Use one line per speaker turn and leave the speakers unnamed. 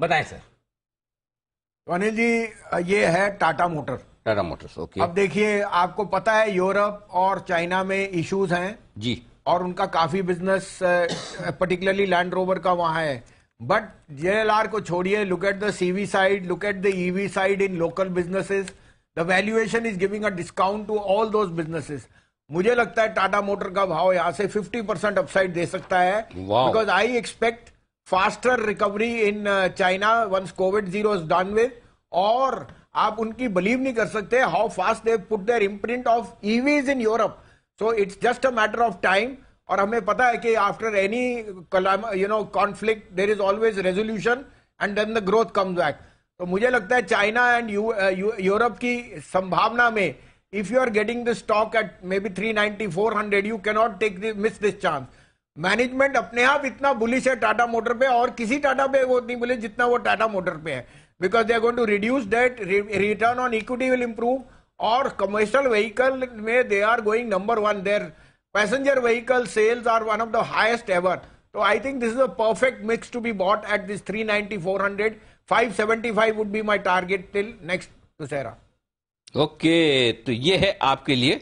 बताएं सर अनिल जी ये है Tata Motor Tata Motors okay अब देखिए आपको पता है यूरोप और चाइना में इश्यूज हैं जी और उनका काफी बिजनेस पर्टिकुलरली लैंड रोवर का वहां है बट जेएलआर को छोड़िए look at the CV side look at the EV side in local businesses the valuation is giving a discount to all those businesses मुझे लगता है टाटा मोटर का भाव यहां से 50 परसेंट अपसाइड दे सकता है because I expect faster recovery in China once COVID zero is done with और आप उनकी बिलीव नहीं कर सकते how fast they put their imprint of EVs in Europe so it's just a matter of time और हमें पता है कि after any you know conflict there is always resolution and then the growth comes back तो मुझे लगता है China and Europe की संभावना में if you are getting the stock at maybe three ninety four hundred you cannot take miss this chance management अपने आप इतना बुलिश है टाटा मोटर पे और किसी टाटा पे वो नहीं बुलिश जितना वो टाटा मोटर पे है because they are going to reduce debt return on equity will improve और कमर्शियल व्हीकल में they are going number one there passenger vehicle sales are one of the highest ever तो I think this is a perfect mix to be bought at this three ninety four hundred five seventy five would be my target till next Dussehra okay तो ये है आपके लिए